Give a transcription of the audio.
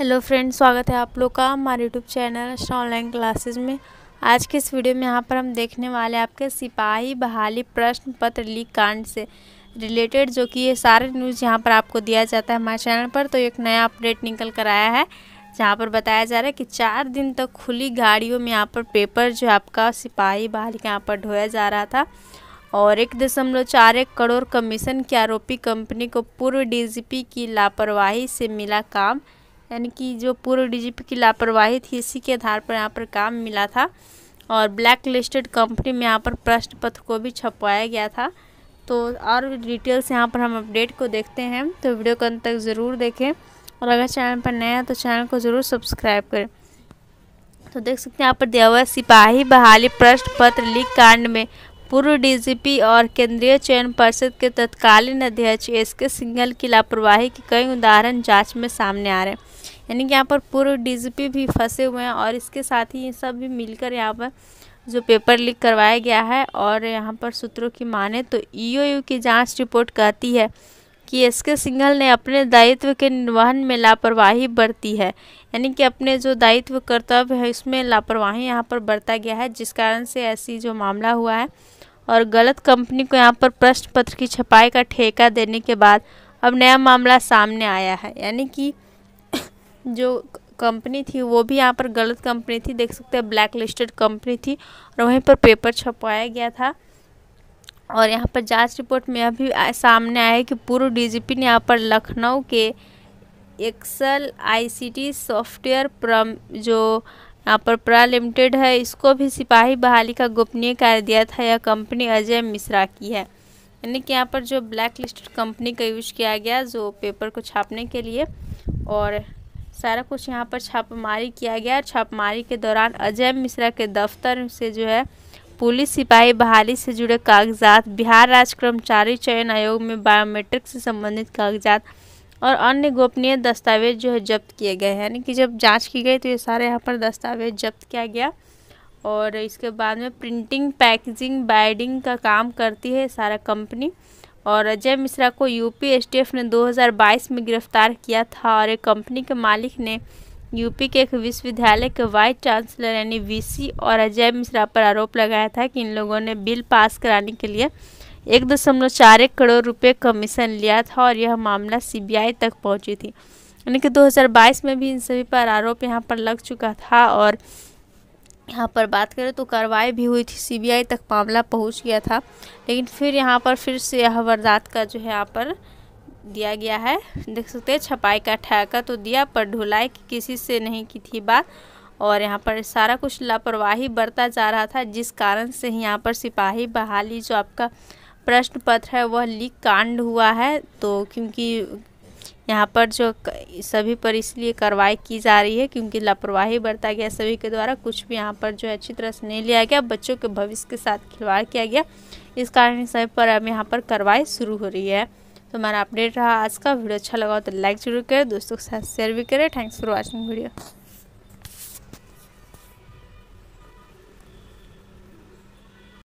hello friends स्वागत है आप लोग का हमारे यूट्यूब चैनल ऑनलाइन क्लासेस में आज के इस वीडियो में यहाँ पर हम देखने वाले आपके सिपाही बहाली प्रश्न पत्र लीक कांड से रिलेटेड जो कि ये सारे न्यूज़ यहाँ पर आपको दिया जाता है हमारे चैनल पर तो एक नया अपडेट निकल कर आया है जहाँ पर बताया जा रहा है कि चार दिन तक तो खुली गाड़ियों में यहाँ पर पेपर जो आपका सिपाही बहाली के यहाँ पर ढोया जा रहा था और एक दशमलव चार एक करोड़ कमीशन की आरोपी कंपनी को पूर्व डीजीपी की लापरवाही से मिला काम यानी कि जो पूर्व डीजीपी की लापरवाही थी इसी के आधार पर यहाँ पर काम मिला था और ब्लैक लिस्टेड कंपनी में यहाँ पर प्रश्न पत्र को भी छपवाया गया था तो और डिटेल्स यहाँ पर हम अपडेट को देखते हैं तो वीडियो को अंत तक ज़रूर देखें और अगर चैनल पर नया है तो चैनल को ज़रूर सब्सक्राइब करें तो देख सकते हैं यहाँ पर दिया हुआ सिपाही बहाली प्रश्न पत्र लीक कांड में पूर्व डीजीपी और केंद्रीय चयन परिषद के तत्कालीन अध्यक्ष एस के सिंघल की लापरवाही के कई उदाहरण जांच में सामने आ रहे हैं यानी कि यहाँ पर पूर्व डीजीपी भी फंसे हुए हैं और इसके साथ ही ये सब भी मिलकर यहाँ पर जो पेपर लीक करवाया गया है और यहाँ पर सूत्रों की माने तो ई e की जांच रिपोर्ट कहती है कि एस के सिंघल ने अपने दायित्व के निर्वहन में लापरवाही बरती है यानी कि अपने जो दायित्व कर्तव्य है उसमें लापरवाही यहाँ पर बरता गया है जिस कारण से ऐसी जो मामला हुआ है और गलत कंपनी को यहाँ पर प्रश्न पत्र की छपाई का ठेका देने के बाद अब नया मामला सामने आया है यानी कि जो कंपनी थी वो भी यहाँ पर गलत कंपनी थी देख सकते हैं ब्लैक लिस्टेड कंपनी थी और वहीं पर पेपर छपवाया गया था और यहाँ पर जांच रिपोर्ट में अभी सामने आया है कि पूर्व डीजीपी ने यहाँ पर लखनऊ के एक्सल आईसीटी सॉफ्टवेयर प्रम जो यहाँ पर प्रा लिमिटेड है इसको भी सिपाही बहाली का गोपनीय कार्य दिया था यह कंपनी अजय मिश्रा की है यानी कि यहाँ पर जो ब्लैक लिस्टेड कंपनी का यूज किया गया जो पेपर को छापने के लिए और सारा कुछ यहाँ पर छापेमारी किया गया और छापेमारी के दौरान अजय मिश्रा के दफ्तर से जो है पुलिस सिपाही बहाली से जुड़े कागजात बिहार राज्य कर्मचारी चयन आयोग में बायोमेट्रिक से संबंधित कागजात और अन्य गोपनीय दस्तावेज जो है जब्त किए गए हैं यानी कि जब जांच की गई तो ये सारे यहाँ पर दस्तावेज जब्त किया गया और इसके बाद में प्रिंटिंग पैकेजिंग बाइडिंग का काम करती है सारा कंपनी और अजय मिश्रा को यूपी स्टेफ ने 2022 में गिरफ्तार किया था और एक कंपनी के मालिक ने यूपी के एक विश्वविद्यालय के वाइस चांसलर यानी वीसी और अजय मिश्रा पर आरोप लगाया था कि इन लोगों ने बिल पास कराने के लिए एक दशमलव चार एक करोड़ रुपए कमीशन लिया था और यह मामला सीबीआई तक पहुंची थी यानी कि 2022 में भी इन सभी पर आरोप यहाँ पर लग चुका था और यहाँ पर बात करें तो कार्रवाई भी हुई थी सीबीआई तक मामला पहुँच गया था लेकिन फिर यहाँ पर फिर से यह वारदात का जो है यहाँ पर दिया गया है देख सकते हैं छपाई का ठहका तो दिया पर ढुलाई कि किसी से नहीं की थी बात और यहाँ पर सारा कुछ लापरवाही बरता जा रहा था जिस कारण से ही यहाँ पर सिपाही बहाली जो आपका प्रश्न पत्र है वह लीक कांड हुआ है तो क्योंकि यहाँ पर जो सभी पर इसलिए कार्रवाई की जा रही है क्योंकि लापरवाही बरता गया सभी के द्वारा कुछ भी यहाँ पर जो है अच्छी तरह से नहीं लिया गया बच्चों के भविष्य के साथ खिलवाड़ किया गया इस कारण सभी पर अब यहाँ पर कार्रवाई शुरू हो रही है तो हमारा अपडेट रहा आज का वीडियो अच्छा लगा तो लाइक जरूर करें दोस्तों के साथ शेयर भी करें थैंक्स फॉर वॉचिंग वीडियो